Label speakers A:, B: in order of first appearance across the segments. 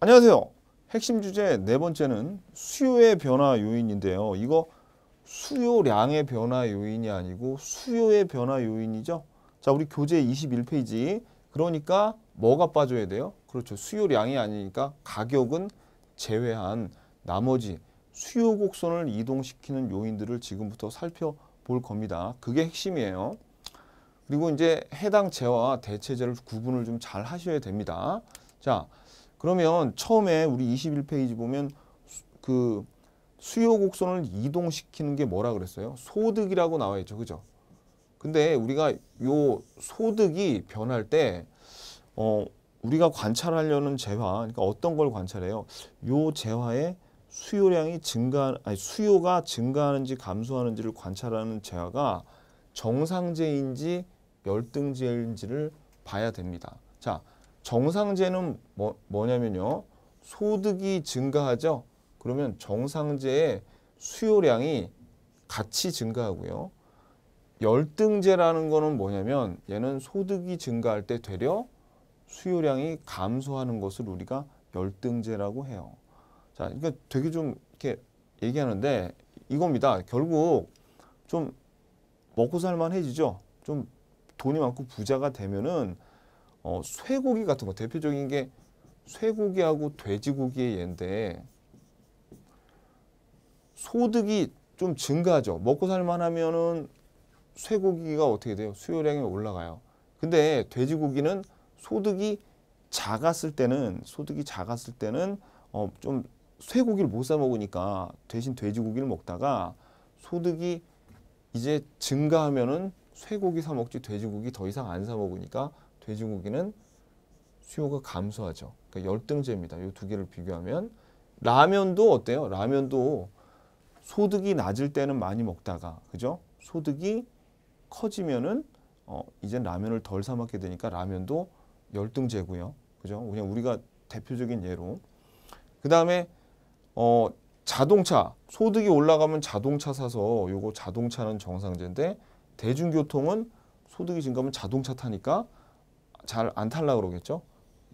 A: 안녕하세요. 핵심 주제 네 번째는 수요의 변화 요인인데요. 이거 수요량의 변화 요인이 아니고 수요의 변화 요인이죠. 자, 우리 교재 21페이지. 그러니까 뭐가 빠져야 돼요? 그렇죠. 수요량이 아니니까 가격은 제외한 나머지 수요 곡선을 이동시키는 요인들을 지금부터 살펴볼 겁니다. 그게 핵심이에요. 그리고 이제 해당 재와 대체재를 구분을 좀 잘 하셔야 됩니다. 자, 그러면 처음에 우리 21페이지 보면 수, 그 수요 곡선을 이동시키는 게 뭐라 그랬어요? 소득이라고 나와 있죠. 그죠? 근데 우리가 요 소득이 변할 때 어, 우리가 관찰하려는 재화, 그러니까 어떤 걸 관찰해요? 요 재화의 수요량이 증가, 아니 수요가 증가하는지 감소하는지를 관찰하는 재화가 정상제인지 열등제인지를 봐야 됩니다. 정상제는 뭐, 뭐냐면요. 소득이 증가하죠. 그러면 정상제의 수요량이 같이 증가하고요. 열등제라는 거는 뭐냐면 얘는 소득이 증가할 때 되려 수요량이 감소하는 것을 우리가 열등제라고 해요. 자, 그러니까 되게 좀 이렇게 얘기하는데 이겁니다. 결국 좀 먹고 살만해지죠. 좀 돈이 많고 부자가 되면은 어, 쇠고기 같은 거 대표적인 게 쇠고기하고 돼지고기의 예인데 소득이 좀 증가하죠. 먹고 살만하면은 쇠고기가 어떻게 돼요? 수요량이 올라가요. 근데 돼지고기는 소득이 작았을 때는 소득이 작았을 때는 어, 좀 쇠고기를 못 사 먹으니까 대신 돼지고기를 먹다가 소득이 이제 증가하면은 쇠고기 사 먹지 돼지고기 더 이상 안 사 먹으니까 돼지고기는 수요가 감소하죠. 그러니까 열등제입니다. 이 두 개를 비교하면 라면도 어때요? 라면도 소득이 낮을 때는 많이 먹다가 그죠? 소득이 커지면은 어, 이제 라면을 덜 사 먹게 되니까 라면도 열등제고요. 그죠? 그냥 우리가 대표적인 예로. 그다음에 어 자동차 소득이 올라가면 자동차 사서 요거 자동차는 정상제인데 대중교통은 소득이 증가하면 자동차 타니까 잘안 탈라 그러겠죠?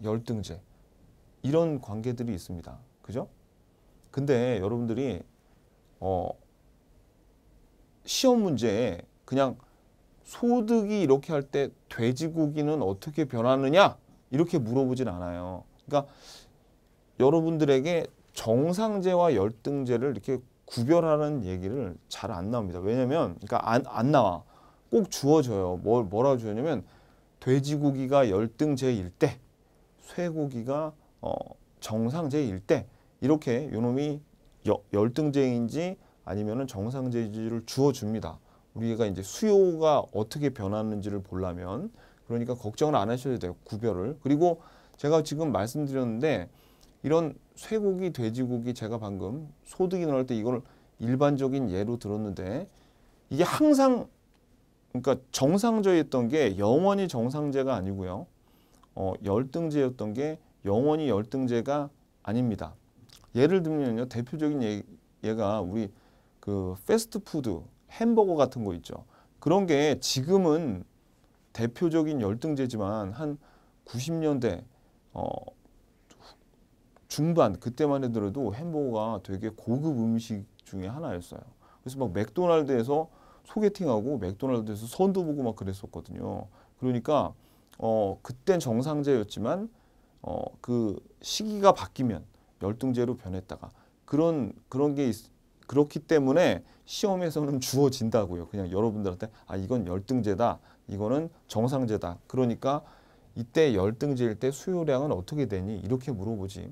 A: 열등제. 이런 관계들이 있습니다. 그죠? 근데 여러분들이 어 시험 문제에 그냥 소득이 이렇게 할 때 돼지고기는 어떻게 변하느냐 이렇게 물어보진 않아요. 그러니까 여러분들에게 정상제와 열등제를 이렇게 구별하는 얘기를 잘 안 나옵니다. 왜냐면 그러니까 안, 안 나와. 꼭 주어져요. 뭘 뭐라 고 주었냐면 돼지고기가 열등제일 때, 쇠고기가 어, 정상제일 때 이렇게 요놈이 열등제인지 아니면 정상제인지를 주어줍니다. 우리가 이제 수요가 어떻게 변하는지를 보려면 그러니까 걱정을 안 하셔도 돼요. 구별을. 그리고 제가 지금 말씀드렸는데 이런 쇠고기, 돼지고기 제가 방금 소득이 나올 때 이걸 일반적인 예로 들었는데 이게 항상 그러니까 정상제였던 게 영원히 정상제가 아니고요. 어, 열등제였던 게 영원히 열등제가 아닙니다. 예를 들면요. 대표적인 예, 예가 우리 그 패스트푸드, 햄버거 같은 거 있죠. 그런 게 지금은 대표적인 열등제지만 한 90년대 어, 중반 그때만 해도 햄버거가 되게 고급 음식 중에 하나였어요. 그래서 막 맥도날드에서 소개팅하고 맥도날드에서 선도 보고 막 그랬었거든요. 그러니까 어 그땐 정상제였지만 어그 시기가 바뀌면 열등제로 변했다가 그런 그런 게 있, 그렇기 때문에 시험에서는 주어진다고요. 그냥 여러분들한테 아 이건 열등제다. 이거는 정상제다. 그러니까 이때 열등제일 때 수요량은 어떻게 되니? 이렇게 물어보지.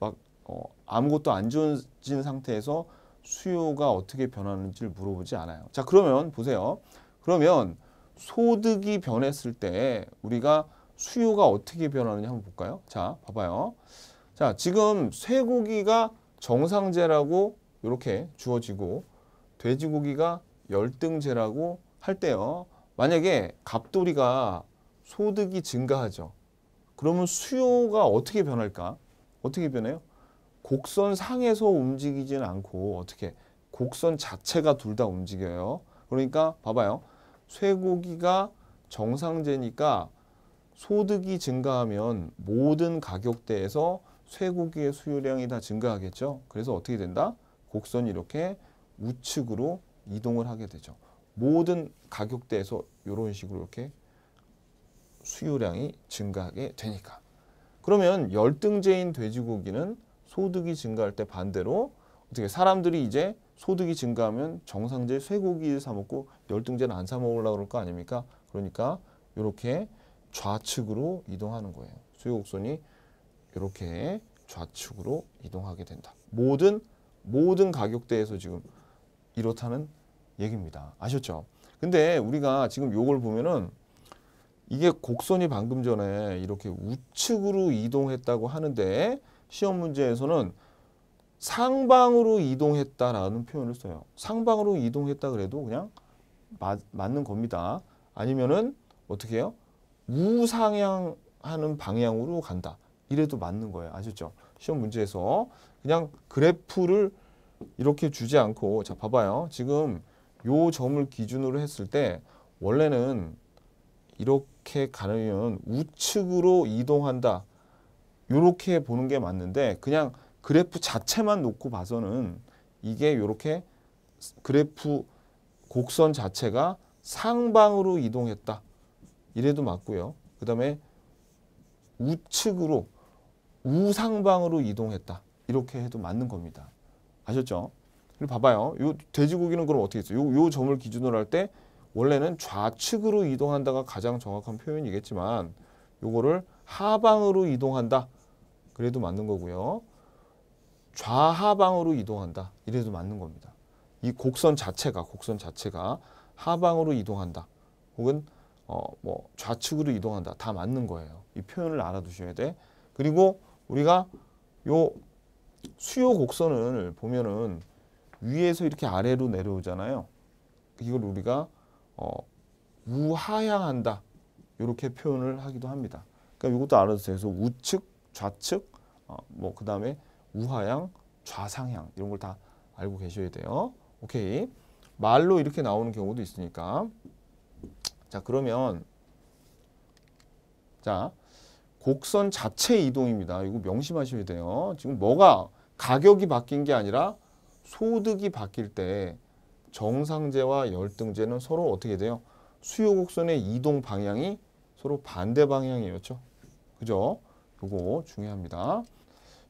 A: 막 어, 아무것도 안 좋은 상태에서 수요가 어떻게 변하는지를 물어보지 않아요. 자, 그러면 보세요. 그러면 소득이 변했을 때 우리가 수요가 어떻게 변하는지 한번 볼까요? 자, 봐봐요. 자, 지금 쇠고기가 정상제라고 이렇게 주어지고 돼지고기가 열등제라고 할 때요. 만약에 갑돌이가 소득이 증가하죠. 그러면 수요가 어떻게 변할까? 어떻게 변해요? 곡선 상에서 움직이진 않고 어떻게 곡선 자체가 둘 다 움직여요. 그러니까 봐봐요. 쇠고기가 정상제니까 소득이 증가하면 모든 가격대에서 쇠고기의 수요량이 다 증가하겠죠. 그래서 어떻게 된다? 곡선이 이렇게 우측으로 이동을 하게 되죠. 모든 가격대에서 이런 식으로 이렇게 수요량이 증가하게 되니까. 그러면 열등제인 돼지고기는 소득이 증가할 때 반대로 어떻게 사람들이 이제 소득이 증가하면 정상제 쇠고기 를사 먹고 열등제는 안 사 먹으려고 그럴 거 아닙니까? 그러니까 이렇게 좌측으로 이동하는 거예요. 수요 곡선이 이렇게 좌측으로 이동하게 된다. 모든 모든 가격대에서 지금 이렇다는 얘기입니다. 아셨죠? 근데 우리가 지금 요걸 보면은 이게 곡선이 방금 전에 이렇게 우측으로 이동했다고 하는데 시험 문제에서는 상방으로 이동했다라는 표현을 써요. 상방으로 이동했다 그래도 그냥 마, 맞는 겁니다. 아니면은 어떻게 해요? 우상향하는 방향으로 간다. 이래도 맞는 거예요. 아셨죠? 시험 문제에서 그냥 그래프를 이렇게 주지 않고 자 봐봐요. 지금 요 점을 기준으로 했을 때 원래는 이렇게 가려면 우측으로 이동한다. 이렇게 보는 게 맞는데 그냥 그래프 자체만 놓고 봐서는 이게 이렇게 그래프 곡선 자체가 상방으로 이동했다. 이래도 맞고요. 그 다음에 우측으로 우상방으로 이동했다. 이렇게 해도 맞는 겁니다. 아셨죠? 그리고 봐봐요. 요 돼지고기는 그럼 어떻게 했어요? 요, 요 점을 기준으로 할 때 원래는 좌측으로 이동한다가 가장 정확한 표현이겠지만 요거를 하방으로 이동한다. 그래도 맞는 거고요. 좌하방으로 이동한다. 이래도 맞는 겁니다. 이 곡선 자체가 곡선 자체가 하방으로 이동한다. 혹은 어, 뭐 좌측으로 이동한다. 다 맞는 거예요. 이 표현을 알아두셔야 돼. 그리고 우리가 요 수요 곡선을 보면은 위에서 이렇게 아래로 내려오잖아요. 이걸 우리가 어, 우하향한다. 이렇게 표현을 하기도 합니다. 그러니까 이것도 알아두세요. 그래서 우측, 좌측, 어, 뭐 그다음에 우하향, 좌상향 이런 걸 다 알고 계셔야 돼요. 오케이. 말로 이렇게 나오는 경우도 있으니까. 자, 그러면 자, 곡선 자체 이동입니다. 이거 명심하셔야 돼요. 지금 뭐가 가격이 바뀐 게 아니라 소득이 바뀔 때 정상제와 열등제는 서로 어떻게 돼요? 수요 곡선의 이동 방향이 서로 반대 방향이었죠. 그죠? 요거 중요합니다.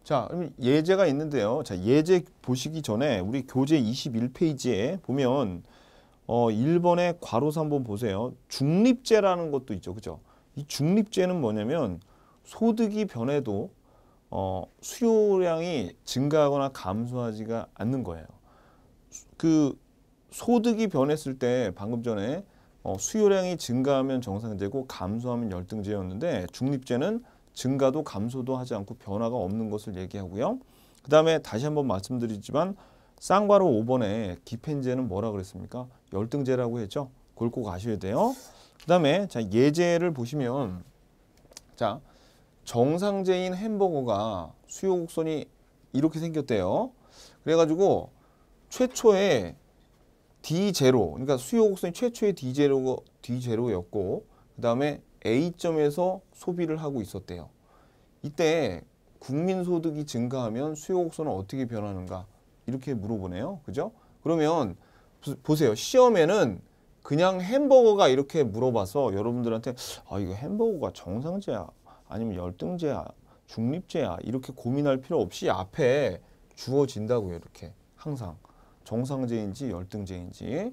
A: 자, 그럼 예제가 있는데요. 자, 예제 보시기 전에 우리 교재 21페이지에 보면 어, 1번에 괄호서 한번 보세요. 중립제라는 것도 있죠. 그죠? 이 중립제는 뭐냐면 소득이 변해도 어, 수요량이 증가하거나 감소하지가 않는 거예요. 그 소득이 변했을 때 방금 전에 어, 수요량이 증가하면 정상제고 감소하면 열등제였는데 중립제는 증가도 감소도 하지 않고 변화가 없는 것을 얘기하고요. 그 다음에 다시 한번 말씀드리지만 쌍괄호 5번에 기펜제는 뭐라 그랬습니까? 열등제라고 했죠. 그걸 꼭 아셔야 돼요. 그 다음에 자 예제를 보시면 자 정상제인 햄버거가 수요 곡선이 이렇게 생겼대요. 그래가지고 최초에 D0, 그러니까 수요 곡선이 최초의 D0, D0였고 그 다음에 A점에서 소비를 하고 있었대요. 이때 국민소득이 증가하면 수요 곡선은 어떻게 변하는가 이렇게 물어보네요. 그죠? 그러면 보세요. 시험에는 그냥 햄버거가 이렇게 물어봐서 여러분들한테 아 이거 햄버거가 정상제야 아니면 열등제야 중립제야 이렇게 고민할 필요 없이 앞에 주어진다고요. 이렇게 항상. 정상제인지 열등제인지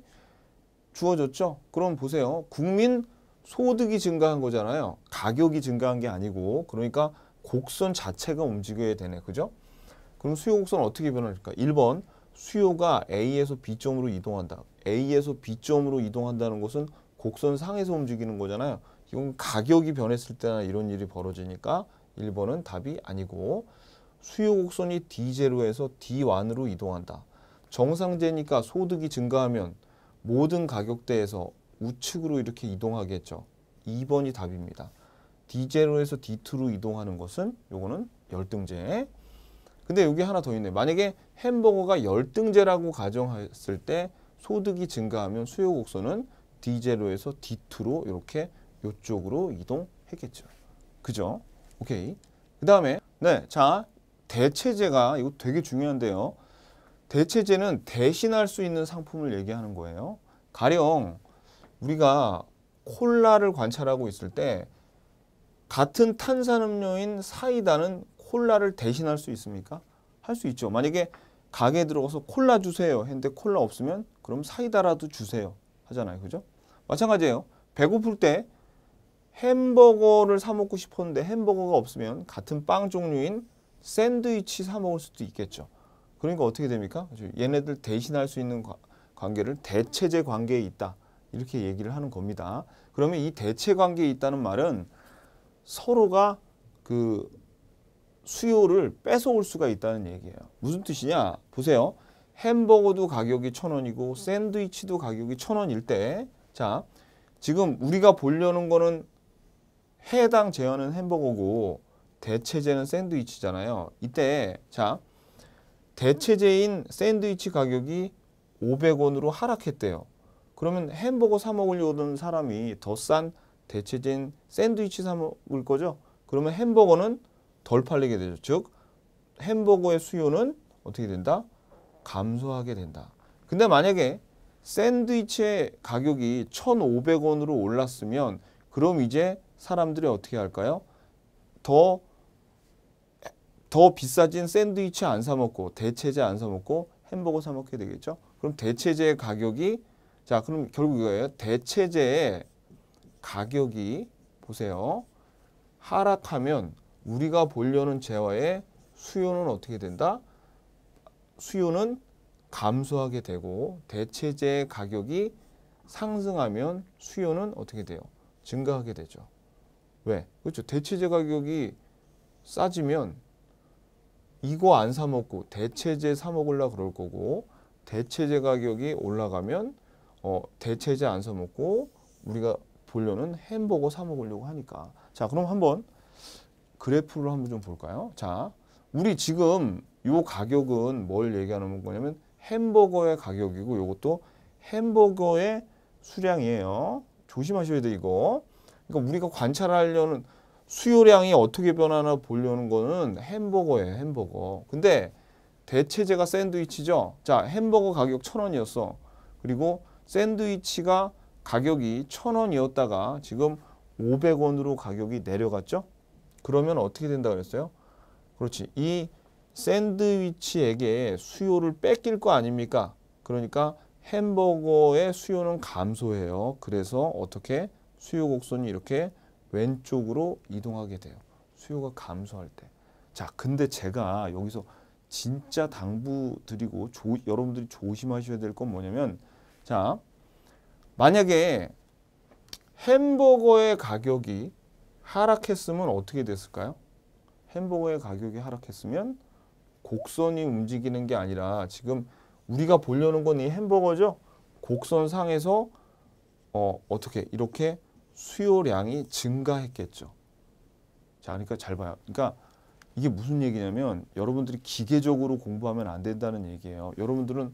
A: 주어졌죠? 그럼 보세요. 국민 소득이 증가한 거잖아요. 가격이 증가한 게 아니고 그러니까 곡선 자체가 움직여야 되네. 그죠? 그럼 수요 곡선 어떻게 변할까? 1번 수요가 A에서 B점으로 이동한다. A에서 B점으로 이동한다는 것은 곡선 상에서 움직이는 거잖아요. 이건 가격이 변했을 때나 이런 일이 벌어지니까 1번은 답이 아니고 수요 곡선이 D0에서 D1으로 이동한다. 정상제니까 소득이 증가하면 모든 가격대에서 우측으로 이렇게 이동하겠죠. 2번이 답입니다. D0에서 D2로 이동하는 것은 요거는 열등제. 근데 여기 하나 더 있네. 만약에 햄버거가 열등제라고 가정했을 때 소득이 증가하면 수요 곡선은 D0에서 D2로 이렇게 요쪽으로 이동했겠죠. 그죠? 오케이. 그 다음에 네, 자 대체제가 이거 되게 중요한데요. 대체제는 대신할 수 있는 상품을 얘기하는 거예요. 가령 우리가 콜라를 관찰하고 있을 때 같은 탄산음료인 사이다는 콜라를 대신할 수 있습니까? 할 수 있죠. 만약에 가게에 들어가서 콜라 주세요 했는데 콜라 없으면 그럼 사이다라도 주세요 하잖아요. 그죠? 마찬가지예요. 배고플 때 햄버거를 사 먹고 싶었는데 햄버거가 없으면 같은 빵 종류인 샌드위치 사 먹을 수도 있겠죠. 그러니까 어떻게 됩니까? 얘네들 대신할 수 있는 관계를 대체제 관계에 있다. 이렇게 얘기를 하는 겁니다. 그러면 이 대체 관계에 있다는 말은 서로가 그 수요를 뺏어올 수가 있다는 얘기예요. 무슨 뜻이냐? 보세요. 햄버거도 가격이 천원이고 샌드위치도 가격이 천원일 때 자, 지금 우리가 보려는 거는 해당 제한은 햄버거고 대체제는 샌드위치잖아요. 이때 자 대체제인 샌드위치 가격이 500원으로 하락했대요. 그러면 햄버거 사 먹으려던 사람이 더 싼 대체제인 샌드위치 사 먹을 거죠. 그러면 햄버거는 덜 팔리게 되죠. 즉 햄버거의 수요는 어떻게 된다? 감소하게 된다. 근데 만약에 샌드위치의 가격이 1,500원으로 올랐으면 그럼 이제 사람들이 어떻게 할까요? 더더 비싸진 샌드위치 안 사 먹고 대체제 안 사 먹고 햄버거 사 먹게 되겠죠. 그럼 대체제의 가격이 자 그럼 결국 이거예요. 대체제의 가격이 보세요. 하락하면 우리가 보려는 재화의 수요는 어떻게 된다? 수요는 감소하게 되고 대체제의 가격이 상승하면 수요는 어떻게 돼요? 증가하게 되죠. 왜? 그렇죠. 대체제 가격이 싸지면 이거 안 사 먹고 대체제 사 먹으려 그럴 거고 대체제 가격이 올라가면 어, 대체제 안사 먹고 우리가 보려는 햄버거 사 먹으려고 하니까 자 그럼 한번 그래프를 한번 좀 볼까요? 자 우리 지금 요 가격은 뭘 얘기하는 거냐면 햄버거의 가격이고 요것도 햄버거의 수량이에요. 조심하셔야 돼 이거. 그러니까 우리가 관찰하려는 수요량이 어떻게 변하나 보려는 거는 햄버거예요, 햄버거. 근데 대체제가 샌드위치죠. 자, 햄버거 가격 1 0 0 0원이었어 그리고 샌드위치가 가격이 1 0 0 0원이었다가 지금 500원으로 가격이 내려갔죠? 그러면 어떻게 된다 그랬어요? 그렇지. 이 샌드위치에게 수요를 뺏길 거 아닙니까? 그러니까 햄버거의 수요는 감소해요. 그래서 어떻게 수요 곡선이 이렇게 왼쪽으로 이동하게 돼요. 수요가 감소할 때. 자, 근데 제가 여기서 진짜 당부드리고 조, 여러분들이 조심하셔야 될 건 뭐냐면 자, 만약에 햄버거의 가격이 하락했으면 어떻게 됐을까요? 햄버거의 가격이 하락했으면 곡선이 움직이는 게 아니라 지금 우리가 보려는 건 이 햄버거죠? 곡선 상에서 어, 어떻게 이렇게 수요량이 증가했겠죠. 자, 그러니까 잘 봐요. 그러니까 이게 무슨 얘기냐면 여러분들이 기계적으로 공부하면 안 된다는 얘기예요. 여러분들은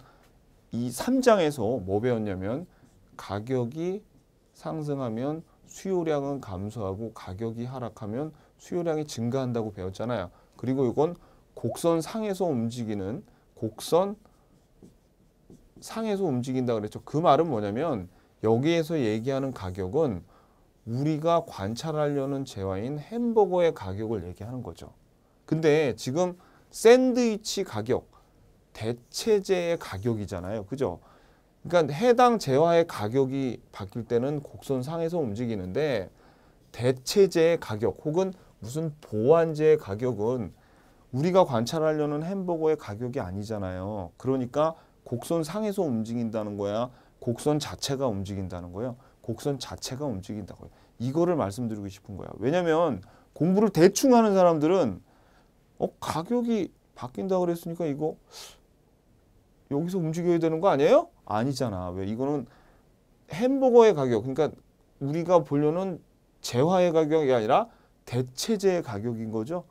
A: 이 3장에서 뭐 배웠냐면 가격이 상승하면 수요량은 감소하고 가격이 하락하면 수요량이 증가한다고 배웠잖아요. 그리고 이건 곡선 상에서 움직이는 곡선 상에서 움직인다 그랬죠. 그 말은 뭐냐면 여기에서 얘기하는 가격은 우리가 관찰하려는 재화인 햄버거의 가격을 얘기하는 거죠. 근데 지금 샌드위치 가격, 대체재의 가격이잖아요. 그죠? 그러니까 해당 재화의 가격이 바뀔 때는 곡선 상에서 움직이는데 대체재의 가격 혹은 무슨 보완재의 가격은 우리가 관찰하려는 햄버거의 가격이 아니잖아요. 그러니까 곡선 상에서 움직인다는 거야. 곡선 자체가 움직인다는 거예요. 곡선 자체가 움직인다고요. 이거를 말씀드리고 싶은 거야. 왜냐면 공부를 대충 하는 사람들은 어 가격이 바뀐다 그랬으니까 이거 여기서 움직여야 되는 거 아니에요? 아니잖아. 왜 이거는 햄버거의 가격 그러니까 우리가 보려는 재화의 가격이 아니라 대체재의 가격인 거죠.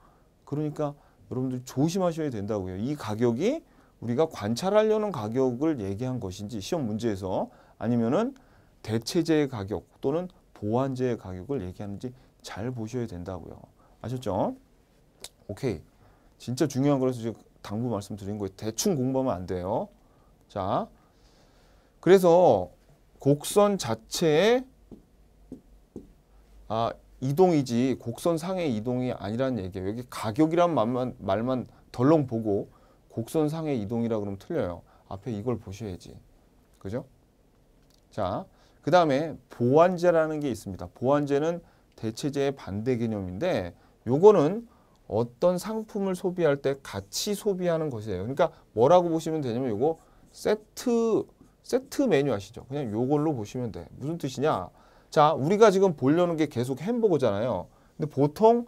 A: 그러니까 여러분들 조심하셔야 된다고요. 이 가격이 우리가 관찰하려는 가격을 얘기한 것인지 시험 문제에서 아니면은 대체제의 가격 또는 보완제의 가격을 얘기하는지 잘 보셔야 된다고요. 아셨죠? 오케이. 진짜 중요한 거라서 지금 당부 말씀드린 거예요. 대충 공부하면 안 돼요. 자, 그래서 곡선 자체의 아, 이동이지 곡선 상의 이동이 아니라는 얘기예요. 여기 가격이란 말만, 말만 덜렁 보고 곡선 상의 이동이라 그러면 틀려요. 앞에 이걸 보셔야지. 그죠? 자, 그 다음에 보완제라는 게 있습니다. 보완제는 대체제의 반대 개념인데 요거는 어떤 상품을 소비할 때 같이 소비하는 것이에요. 그러니까 뭐라고 보시면 되냐면 요거 세트 세트 메뉴 아시죠? 그냥 요걸로 보시면 돼. 무슨 뜻이냐? 자, 우리가 지금 보려는 게 계속 햄버거잖아요. 근데 보통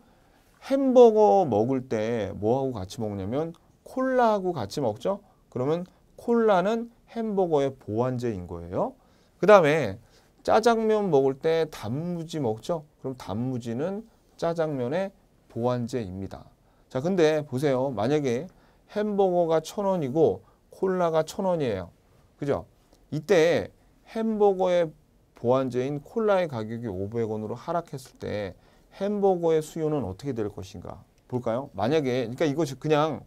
A: 햄버거 먹을 때 뭐하고 같이 먹냐면 콜라하고 같이 먹죠? 그러면 콜라는 햄버거의 보완제인 거예요. 그 다음에 짜장면 먹을 때 단무지 먹죠? 그럼 단무지는 짜장면의 보완제입니다. 자, 근데 보세요. 만약에 햄버거가 천원이고 콜라가 천원이에요. 그죠? 이때 햄버거의 보완제인 콜라의 가격이 500원으로 하락했을 때 햄버거의 수요는 어떻게 될 것인가 볼까요? 만약에 그러니까 이것이 그냥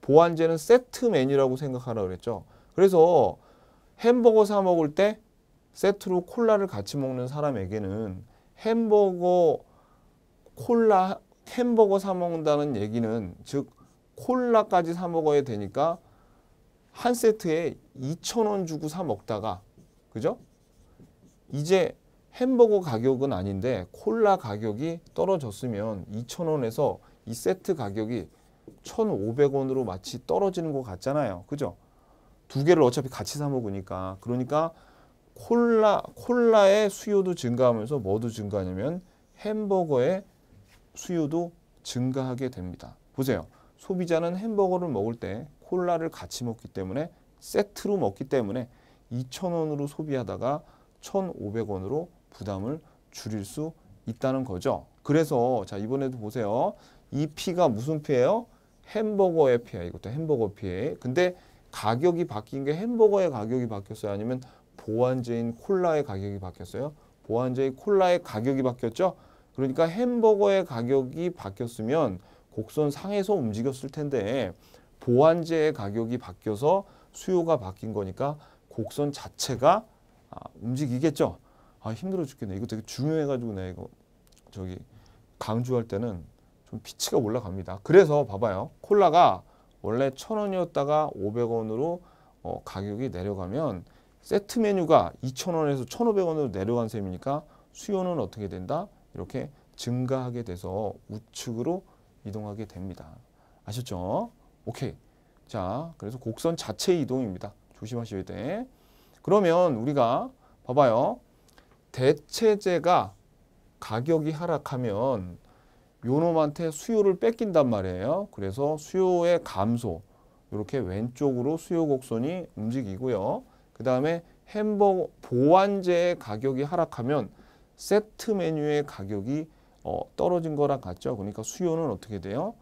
A: 보완제는 세트 메뉴라고 생각하라 그랬죠. 그래서 햄버거 사 먹을 때 세트로 콜라를 같이 먹는 사람에게는 햄버거 콜라 햄버거 사 먹는다는 얘기는 즉 콜라까지 사 먹어야 되니까 한 세트에 2,000원 주고 사 먹다가 그죠? 이제 햄버거 가격은 아닌데 콜라 가격이 떨어졌으면 2,000원에서 이 세트 가격이 1,500원으로 마치 떨어지는 것 같잖아요. 그죠? 두 개를 어차피 같이 사 먹으니까 그러니까 콜라 콜라의 수요도 증가하면서 뭐도 증가하냐면 햄버거의 수요도 증가하게 됩니다. 보세요. 소비자는 햄버거를 먹을 때 콜라를 같이 먹기 때문에 세트로 먹기 때문에 2,000원으로 소비하다가 1,500원으로 부담을 줄일 수 있다는 거죠. 그래서 자 이번에도 보세요. 이 피가 무슨 피예요? 햄버거의 피야. 이것도 햄버거 피요 근데 가격이 바뀐 게 햄버거의 가격이 바뀌었어요? 아니면 보완제인 콜라의 가격이 바뀌었어요. 보완제인 콜라의 가격이 바뀌었죠. 그러니까 햄버거의 가격이 바뀌었으면 곡선 상에서 움직였을 텐데 보완제의 가격이 바뀌어서 수요가 바뀐 거니까 곡선 자체가 아, 움직이겠죠. 아 힘들어 죽겠네. 이거 되게 중요해가지고 내가 이거 저기 강조할 때는 좀 피치가 올라갑니다. 그래서 봐봐요. 콜라가 원래 천원이었다가 오백 원으로 어, 가격이 내려가면 세트 메뉴가 2,000원에서 1,500원으로 내려간 셈이니까 수요는 어떻게 된다? 이렇게 증가하게 돼서 우측으로 이동하게 됩니다. 아셨죠? 오케이. 자, 그래서 곡선 자체 이동입니다. 조심하셔야 돼. 그러면 우리가 봐봐요. 대체제가 가격이 하락하면 요놈한테 수요를 뺏긴단 말이에요. 그래서 수요의 감소, 이렇게 왼쪽으로 수요 곡선이 움직이고요. 그 다음에 햄버거 보완제의 가격이 하락하면 세트 메뉴의 가격이 어, 떨어진 거랑 같죠. 그러니까 수요는 어떻게 돼요?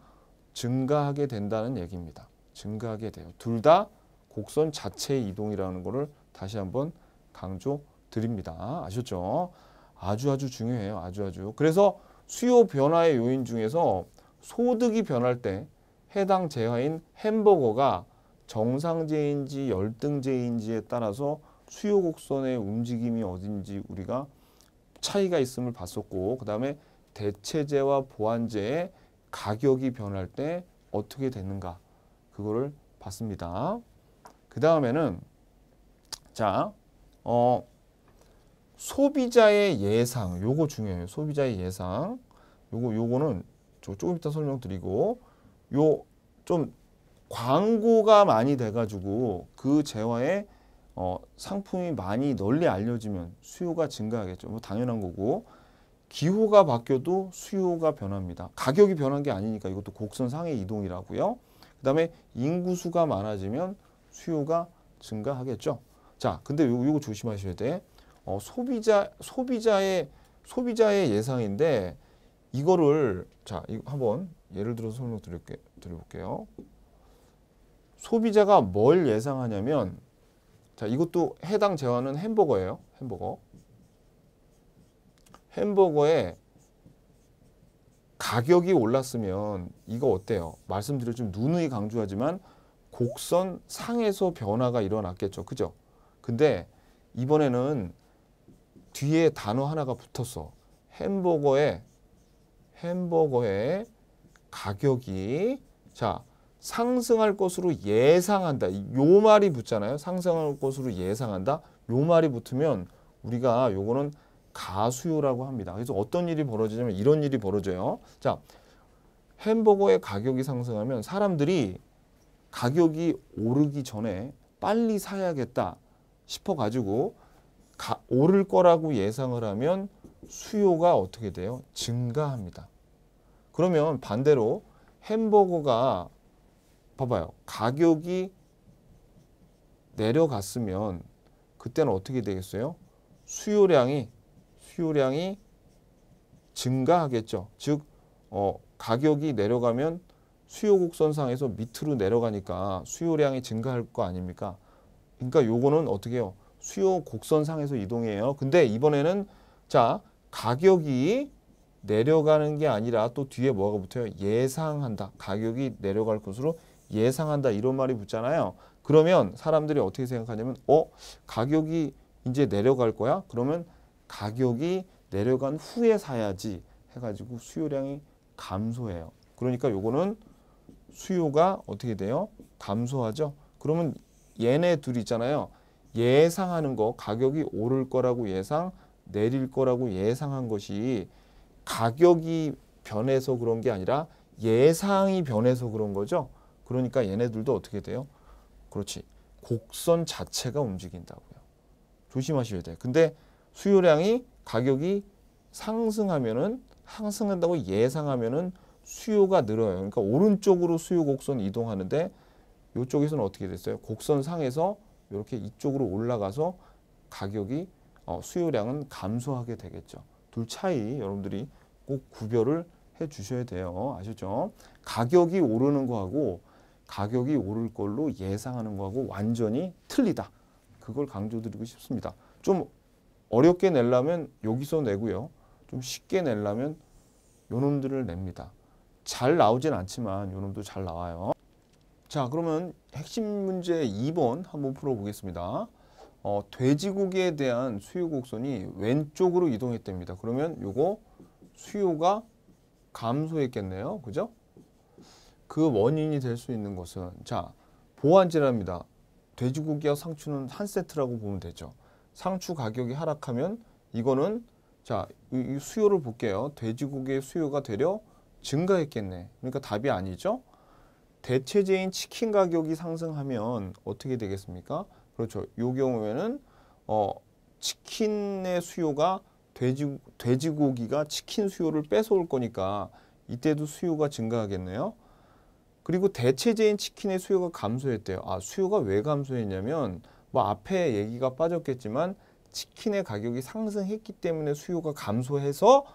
A: 증가하게 된다는 얘기입니다. 증가하게 돼요. 둘 다 곡선 자체의 이동이라는 것을 다시 한번 강조 드립니다. 아셨죠? 아주 아주 중요해요. 아주 아주. 그래서 수요 변화의 요인 중에서 소득이 변할 때 해당 재화인 햄버거가 정상제인지 열등제인지에 따라서 수요 곡선의 움직임이 어딘지 우리가 차이가 있음을 봤었고 그다음에 대체제와 보완제의 가격이 변할 때 어떻게 되는가 그거를 봤습니다. 그 다음에는 자 어, 소비자의 예상 요거 중요해요. 소비자의 예상 요거 요거는 조금 이따 설명드리고 요좀 광고가 많이 돼가지고 그 재화의 어, 상품이 많이 널리 알려지면 수요가 증가하겠죠. 뭐 당연한 거고 기호가 바뀌어도 수요가 변합니다. 가격이 변한 게 아니니까 이것도 곡선 상의 이동이라고요. 그 다음에 인구수가 많아지면 수요가 증가하겠죠. 자, 근데 요, 요거 조심하셔야 돼. 어, 소비자, 소비자의, 소비자의 예상인데 이거를 자, 이거 한번 예를 들어서 설명 드릴게, 드려볼게요. 소비자가 뭘 예상하냐면 자 이것도 해당 재화는 햄버거예요. 햄버거. 햄버거에 가격이 올랐으면 이거 어때요? 말씀드려 좀 누누이 강조하지만 곡선 상에서 변화가 일어났겠죠. 그죠? 근데 이번에는 뒤에 단어 하나가 붙었어. 햄버거에 햄버거에 가격이 자 상승할 것으로 예상한다. 요 말이 붙잖아요. 상승할 것으로 예상한다. 요 말이 붙으면 우리가 요거는 가수요라고 합니다. 그래서 어떤 일이 벌어지냐면 이런 일이 벌어져요. 자, 햄버거의 가격이 상승하면 사람들이 가격이 오르기 전에 빨리 사야겠다 싶어 가지고 오를 거라고 예상을 하면 수요가 어떻게 돼요? 증가합니다. 그러면 반대로 햄버거가 봐봐요. 가격이 내려갔으면 그때는 어떻게 되겠어요? 수요량이 수요량이 증가하겠죠. 즉 어, 가격이 내려가면 수요 곡선상에서 밑으로 내려가니까 수요량이 증가할 거 아닙니까? 그러니까 요거는 어떻게 해요? 수요 곡선상에서 이동해요. 근데 이번에는 자 가격이 내려가는 게 아니라 또 뒤에 뭐가 붙어요? 예상한다. 가격이 내려갈 것으로 예상한다 이런 말이 붙잖아요. 그러면 사람들이 어떻게 생각하냐면 어 가격이 이제 내려갈 거야? 그러면 가격이 내려간 후에 사야지 해가지고 수요량이 감소해요. 그러니까 요거는 수요가 어떻게 돼요? 감소하죠. 그러면 얘네 둘 있잖아요. 예상하는 거 가격이 오를 거라고 예상 내릴 거라고 예상한 것이 가격이 변해서 그런 게 아니라 예상이 변해서 그런 거죠. 그러니까 얘네들도 어떻게 돼요? 그렇지. 곡선 자체가 움직인다고요. 조심하셔야 돼요. 근데 수요량이 가격이 상승하면은 상승한다고 예상하면은 수요가 늘어요. 그러니까 오른쪽으로 수요 곡선이 동하는데 이쪽에서는 어떻게 됐어요? 곡선 상에서 이렇게 이쪽으로 올라가서 가격이 어, 수요량은 감소하게 되겠죠. 둘 차이 여러분들이 꼭 구별을 해 주셔야 돼요. 아셨죠? 가격이 오르는 거하고 가격이 오를 걸로 예상하는 거하고 완전히 틀리다. 그걸 강조드리고 싶습니다. 좀 어렵게 내려면 여기서 내고요. 좀 쉽게 내려면 요놈들을 냅니다. 잘 나오진 않지만 요놈도 잘 나와요. 자 그러면 핵심 문제 2번 한번 풀어보겠습니다. 어, 돼지고기에 대한 수요 곡선이 왼쪽으로 이동했답니다. 그러면 요거 수요가 감소했겠네요. 그죠? 그 원인이 될 수 있는 것은 자 보완 질랍니다 돼지고기와 상추는 한 세트라고 보면 되죠. 상추 가격이 하락하면 이거는 자 수요를 볼게요. 돼지고기의 수요가 되려 증가했겠네. 그러니까 답이 아니죠. 대체제인 치킨 가격이 상승하면 어떻게 되겠습니까? 그렇죠. 이 경우에는 어 치킨의 수요가 돼지 돼지고기가 치킨 수요를 뺏어올 거니까 이때도 수요가 증가하겠네요. 그리고 대체제인 치킨의 수요가 감소했대요. 아, 수요가 왜 감소했냐면 뭐 앞에 얘기가 빠졌겠지만 치킨의 가격이 상승했기 때문에 수요가 감소해서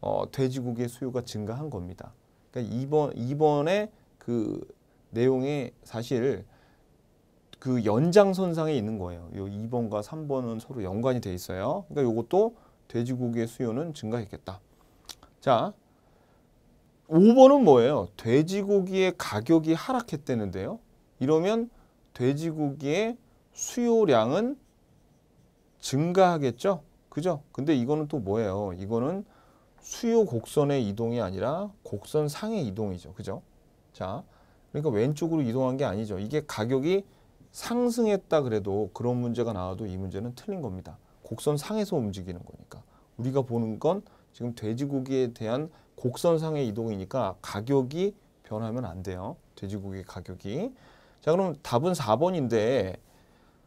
A: 어, 돼지고기의 수요가 증가한 겁니다. 그러니까 이번 이번에 그 내용이 사실 그 연장선상에 있는 거예요. 요 2번과 3번은 서로 연관이 돼 있어요. 그러니까 요것도 돼지고기의 수요는 증가했겠다. 자, 5번은 뭐예요? 돼지고기의 가격이 하락했다는데요. 이러면 돼지고기의 수요량은 증가하겠죠? 그죠? 근데 이거는 또 뭐예요? 이거는 수요 곡선의 이동이 아니라 곡선 상의 이동이죠. 그죠? 자, 그러니까 왼쪽으로 이동한 게 아니죠. 이게 가격이 상승했다 그래도 그런 문제가 나와도 이 문제는 틀린 겁니다. 곡선 상에서 움직이는 거니까. 우리가 보는 건 지금 돼지고기에 대한 곡선상의 이동이니까 가격이 변하면 안 돼요. 돼지고기 가격이. 자 그럼 답은 4번인데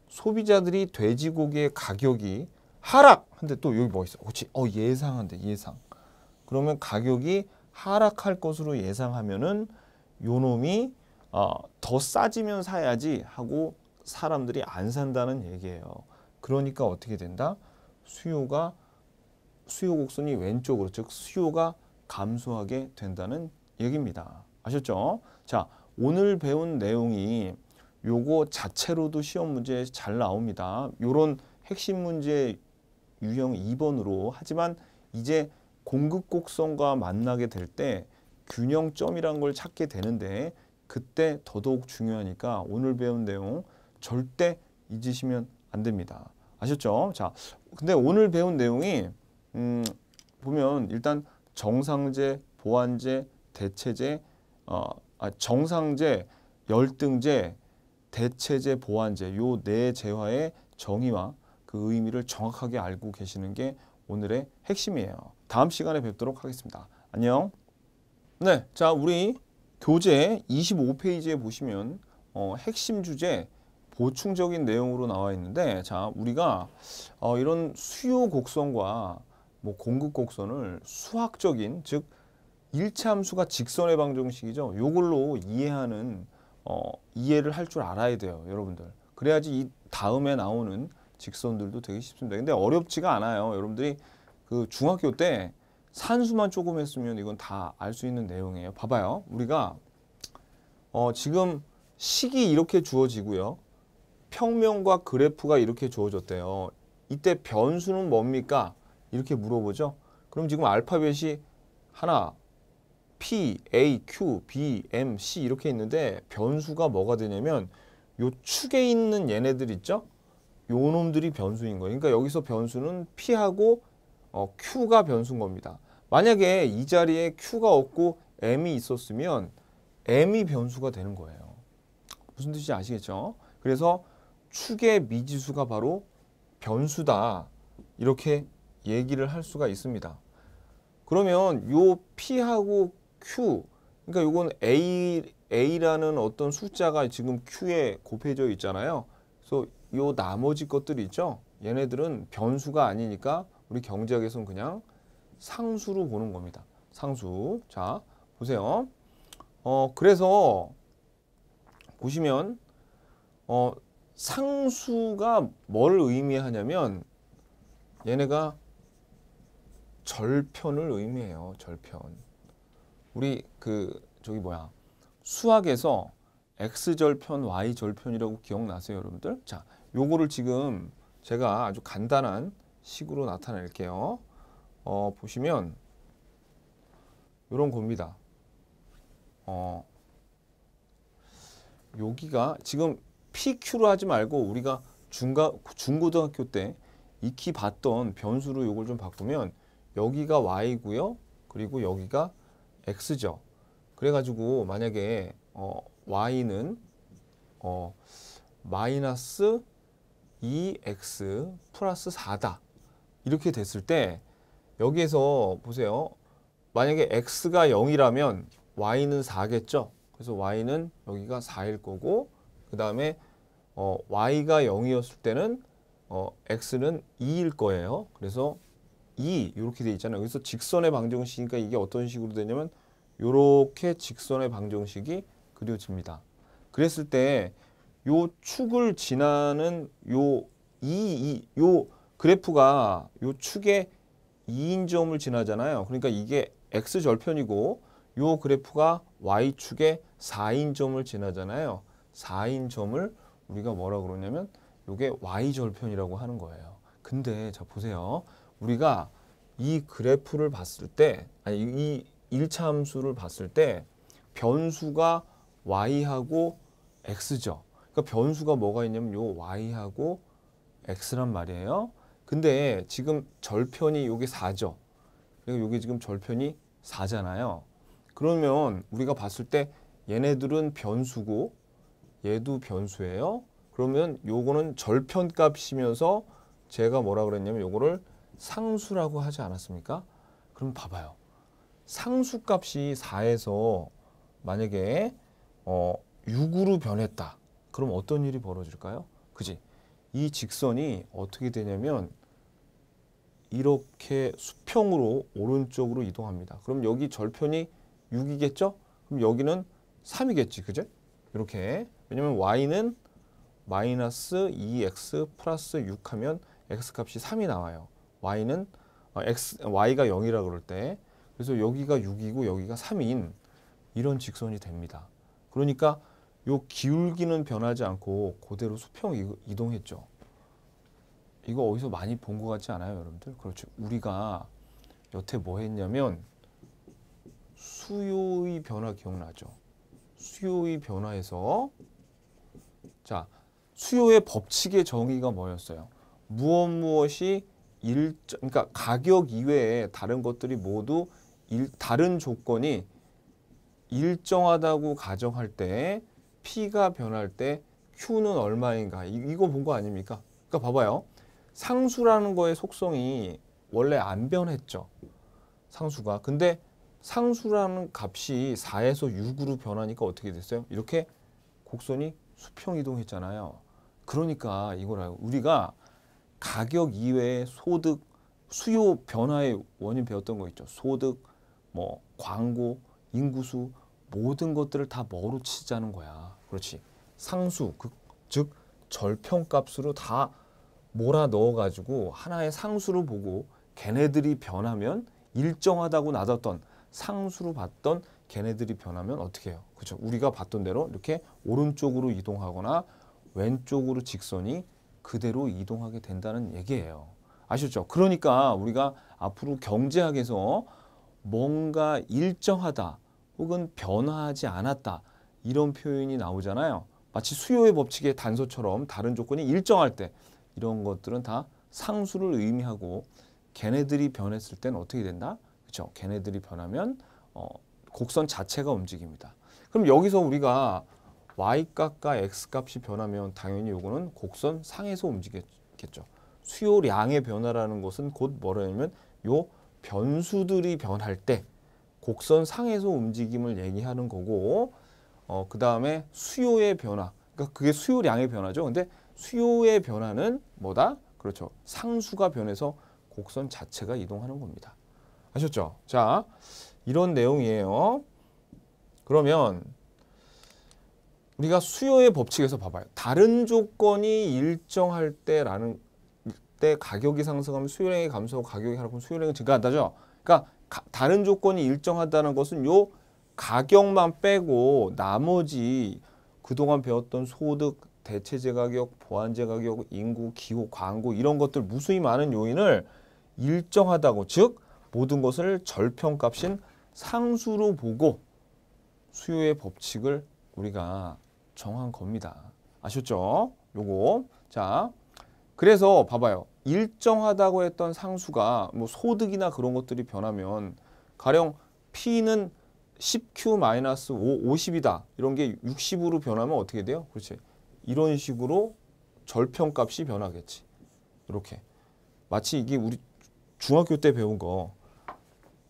A: 소비자들이 돼지고기의 가격이 하락! 근데 또 여기 뭐 있어? 그렇지. 어 예상한데 예상. 그러면 가격이 하락할 것으로 예상하면은 요놈이 어, 더 싸지면 사야지 하고 사람들이 안 산다는 얘기예요. 그러니까 어떻게 된다? 수요가 수요 곡선이 왼쪽으로 즉 수요가 감소하게 된다는 얘기입니다. 아셨죠? 자, 오늘 배운 내용이 요거 자체로도 시험 문제에 잘 나옵니다. 요런 핵심 문제 유형 2번으로 하지만 이제 공급 곡선과 만나게 될 때 균형점이란 걸 찾게 되는데 그때 더더욱 중요하니까 오늘 배운 내용 절대 잊으시면 안 됩니다. 아셨죠? 자, 근데 오늘 배운 내용이 음, 보면 일단 정상제, 보완제, 대체제, 어, 아, 정상제, 열등제, 대체제, 보완제 요네 재화의 정의와 그 의미를 정확하게 알고 계시는 게 오늘의 핵심이에요. 다음 시간에 뵙도록 하겠습니다. 안녕. 네, 자 우리 교재 25페이지에 보시면 어, 핵심 주제 보충적인 내용으로 나와 있는데 자 우리가 어, 이런 수요 곡선과 뭐 공급 곡선을 수학적인 즉 일차함수가 직선의 방정식이죠. 요걸로 이해하는 어, 이해를 할 줄 알아야 돼요, 여러분들. 그래야지 이 다음에 나오는 직선들도 되게 쉽습니다. 근데 어렵지가 않아요. 여러분들이 그 중학교 때 산수만 조금 했으면 이건 다 알 수 있는 내용이에요. 봐봐요. 우리가 어, 지금 식이 이렇게 주어지고요. 평면과 그래프가 이렇게 주어졌대요. 이때 변수는 뭡니까? 이렇게 물어보죠. 그럼 지금 알파벳이 하나, P, A, Q, B, M, C 이렇게 있는데 변수가 뭐가 되냐면 요 축에 있는 얘네들 있죠? 요 놈들이 변수인 거예요. 그러니까 여기서 변수는 P하고 어, Q가 변수인 겁니다. 만약에 이 자리에 Q가 없고 M이 있었으면 M이 변수가 되는 거예요. 무슨 뜻인지 아시겠죠? 그래서 축의 미지수가 바로 변수다. 이렇게 얘기를 할 수가 있습니다. 그러면 요 P하고 Q, 그러니까 요건 A, A라는 어떤 숫자가 지금 Q에 곱해져 있잖아요. 그래서 요 나머지 것들 있죠. 얘네들은 변수가 아니니까 우리 경제학에서는 그냥 상수로 보는 겁니다. 상수. 자, 보세요. 어, 그래서 보시면 어, 상수가 뭘 의미하냐면 얘네가 절편을 의미해요. 절편. 우리 그 저기 뭐야 수학에서 x 절편, y 절편이라고 기억나세요, 여러분들? 자, 요거를 지금 제가 아주 간단한 식으로 나타낼게요. 어, 보시면 요런 겁니다. 어, 여기가 지금 PQ로 하지 말고 우리가 중가, 중고등학교 때 익히 봤던 변수로 요걸 좀 바꾸면 여기가 y고요. 그리고 여기가 x죠. 그래가지고 만약에 어, y는 어, 마이너스 2x 플러스 4다. 이렇게 됐을 때 여기에서 보세요. 만약에 x가 0이라면 y는 4겠죠. 그래서 y는 여기가 4일 거고 그 다음에 어, y가 0이었을 때는 어, x는 2일 거예요. 그래서 2 이렇게 돼 있잖아요. 여기서 직선의 방정식이니까 이게 어떤 식으로 되냐면 이렇게 직선의 방정식이 그려집니다. 그랬을 때요 축을 지나는 요 2, 2, 요 그래프가 요 축의 2인 점을 지나잖아요. 그러니까 이게 x절편이고 요 그래프가 y축의 4인 점을 지나잖아요. 4인 점을 우리가 뭐라 그러냐면 요게 y절편이라고 하는 거예요. 근데 자 보세요. 우리가 이 그래프를 봤을 때 아니 이 일차함수를 봤을 때 변수가 y하고 x죠. 그러니까 변수가 뭐가 있냐면 요 y하고 x란 말이에요. 근데 지금 절편이 요게 4죠. 그리고 그러니까 요게 지금 절편이 4잖아요. 그러면 우리가 봤을 때 얘네들은 변수고 얘도 변수예요. 그러면 요거는 절편값이면서 제가 뭐라 그랬냐면 요거를 상수라고 하지 않았습니까? 그럼 봐봐요. 상수 값이 4에서 만약에 어, 6으로 변했다. 그럼 어떤 일이 벌어질까요? 그지? 이 직선이 어떻게 되냐면 이렇게 수평으로 오른쪽으로 이동합니다. 그럼 여기 절편이 6이겠죠? 그럼 여기는 3이겠지, 그죠? 이렇게. 왜냐면 y는 마이너스 2x 플러스 6 하면 x값이 3이 나와요. y는 어, x y가 0이라 그럴 때 그래서 여기가 6이고 여기가 3인 이런 직선이 됩니다. 그러니까 요 기울기는 변하지 않고 그대로 수평 이동했죠. 이거 어디서 많이 본 것 같지 않아요, 여러분들? 그렇죠. 우리가 여태 뭐 했냐면 수요의 변화 기억나죠? 수요의 변화에서 자 수요의 법칙의 정의가 뭐였어요? 무엇 무엇이 일 그러니까 가격 이외에 다른 것들이 모두 일, 다른 조건이 일정하다고 가정할 때 P가 변할 때 Q는 얼마인가 이, 거본 거 아닙니까? 그러니까 봐봐요. 상수라는 거의 속성이 원래 안 변했죠. 상수가. 근데 상수라는 값이 4에서 6으로 변하니까 어떻게 됐어요? 이렇게 곡선이 수평 이동했잖아요. 그러니까 이거라 우리가 가격 이외의 소득 수요 변화의 원인 배웠던 거 있죠. 소득, 뭐 광고, 인구수 모든 것들을 다 뭐로 치자는 거야. 그렇지. 상수, 그, 즉 절편값으로 다 몰아 넣어가지고 하나의 상수로 보고 걔네들이 변하면 일정하다고 나뒀던 상수로 봤던 걔네들이 변하면 어떻게 해요? 그렇죠. 우리가 봤던 대로 이렇게 오른쪽으로 이동하거나 왼쪽으로 직선이 그대로 이동하게 된다는 얘기예요. 아셨죠? 그러니까 우리가 앞으로 경제학에서 뭔가 일정하다 혹은 변화하지 않았다 이런 표현이 나오잖아요. 마치 수요의 법칙의 단서처럼 다른 조건이 일정할 때 이런 것들은 다 상수를 의미하고 걔네들이 변했을 땐 어떻게 된다? 그렇죠? 걔네들이 변하면 어, 곡선 자체가 움직입니다. 그럼 여기서 우리가 y값과 x값이 변하면 당연히 요거는 곡선 상에서 움직이겠죠. 수요량의 변화라는 것은 곧 뭐라냐면 요 변수들이 변할 때 곡선 상에서 움직임을 얘기하는 거고 어, 그 다음에 수요의 변화 그러니까 그게 수요량의 변화죠. 근데 수요의 변화는 뭐다? 그렇죠. 상수가 변해서 곡선 자체가 이동하는 겁니다. 아셨죠? 자, 이런 내용이에요. 그러면 우리가 수요의 법칙에서 봐봐요. 다른 조건이 일정할 때라는 때 가격이 상승하면 수요량이 감소하고 가격이 하락하면 수요량이 증가한다죠. 그러니까 가, 다른 조건이 일정하다는 것은 요 가격만 빼고 나머지 그동안 배웠던 소득, 대체재 가격, 보완재 가격, 인구, 기호 광고 이런 것들 무수히 많은 요인을 일정하다고 즉 모든 것을 절평값인 상수로 보고 수요의 법칙을 우리가 정한 겁니다. 아셨죠? 요거. 자, 그래서 봐봐요. 일정하다고 했던 상수가 뭐 소득이나 그런 것들이 변하면 가령 P는 10Q-5, 50이다. 이런 게 60으로 변하면 어떻게 돼요? 그렇지. 이런 식으로 절편값이 변하겠지. 이렇게. 마치 이게 우리 중학교 때 배운 거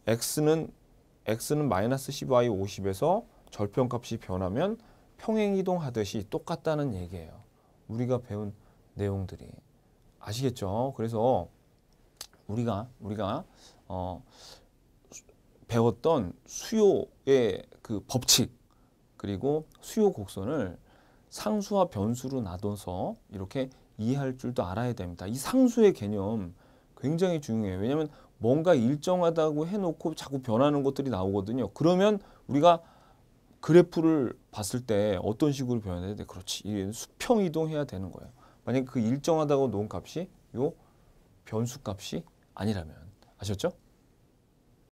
A: x는 x는 마이너스 10y 50에서 절편값이 변하면 평행이동하듯이 똑같다는 얘기예요. 우리가 배운 내용들이. 아시겠죠? 그래서 우리가 우리가 어, 배웠던 수요의 그 법칙 그리고 수요 곡선을 상수와 변수로 놔둬서 이렇게 이해할 줄도 알아야 됩니다. 이 상수의 개념 굉장히 중요해요. 왜냐하면 뭔가 일정하다고 해놓고 자꾸 변하는 것들이 나오거든요. 그러면 우리가 그래프를 봤을 때 어떤 식으로 변해야 돼? 그렇지. 이게 수평 이동해야 되는 거예요. 만약 에그 일정하다고 놓은 값이 요 변수 값이 아니라면 아셨죠?